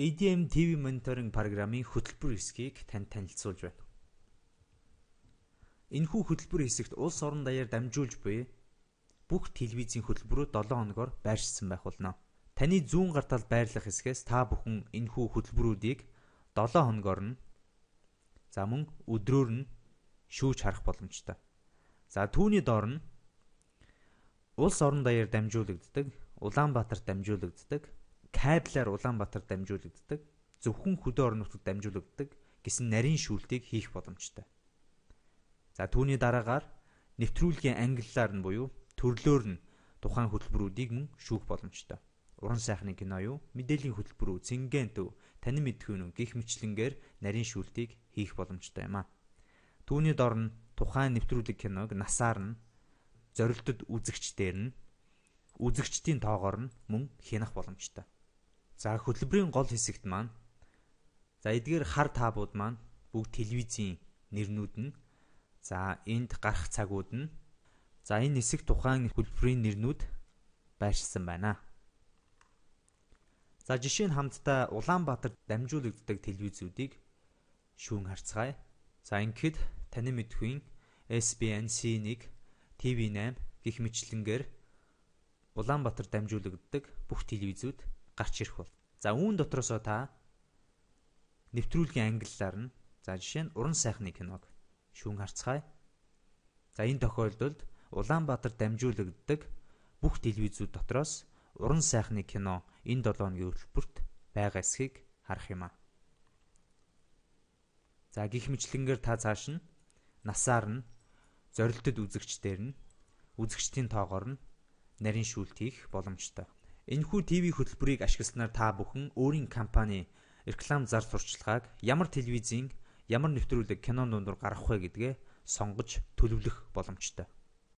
ADM TV мониторинг программын хөтөлбөр хэсгийг танд танилцуулж байна. Энэхүү хөтөлбөр хэсэгт улс орон даяар дамжуулж буй бүх телевизийн хөтөлбөрөө 7 хоногоор байршсан байх болно. Таны зүүн гартал байрлах хэсгээс та бүхэн энэхүү хөтөлбөрүүдийг 7 хоногоор нь за мөн өдрөөр нь шүүж харах боломжтой. За түүний доор нь улс орон даяар дамжуулагддаг, Улаанбаатарт дамжуулагддаг кабеляр Улаанбаатар дамжуулагддаг, зөвхөн хөдөө орнуудад дамжуулагддаг гэсэн нарийн шүүлтийг хийх боломжтой. За түүний дараагаар нэвтрүүлгийн англиар нь буюу төрлөөр нь тухайн хөтөлбөрүүдийг мөн шүүх боломжтой. Уран сайхны кино юу? Мэдээллийн хөтөлбөрөө цэнгэн төв, танин мэдхүүн гих мэтлэнгээр нарийн шүүлтийг хийх боломжтой юм аа. Түүний дор нь тухайн нэвтрүүлэг киног насаар нь зорилтод үзэгчдээр нь үзэгчдийн тоогоор нь мөн хянах боломжтой. За хөтөлбөрийн гол хэсэгт маань за эдгээр хар таабууд маань бүгд телевизийн нэрнүүд нь за энд гарах цагууд нь за энэ хэсэг тухайн хөтөлбөрийн нэрнүүд байршсан байна. За жишээ нь хамтдаа Улаанбаатар дамжуулагддаг телевизүүдийг шүүн харцгаая. За ингээд таны мэдхүйн SBN C1 TV8 гих мэтлэнгээр Улаанбаатар дамжуулагддаг бүх телевизүүд гарч ирэх бол. За үүн дотроос та нэвтрүүлгийн ангиллаар нь за жишээ нь уран сайхны киног шүүн харцгаая. За энэ тохиолдолд Улаанбаатар дамжуулагддаг бүх телевизүүд дотроос уран сайхны кино энэ 7 өдрийн хөтөлбөрт байгаа эсхийг харах юм аа. За гих мэтлэнгээр та цааш нь насаар нь зорилтод үзэгчдээр нь үзэгчдийн тоогоор нь нарийн шүүлт хийх боломжтой. Энэхүү ТВ хөтөлбөрийг ашигласнаар та бүхэн өөрийн компани реклам зар сурталчилгааг ямар телевизийн ямар нэвтрүүлэг кинон дундуур гаргах вэ гэдгээ сонгож төлөвлөх боломжтой.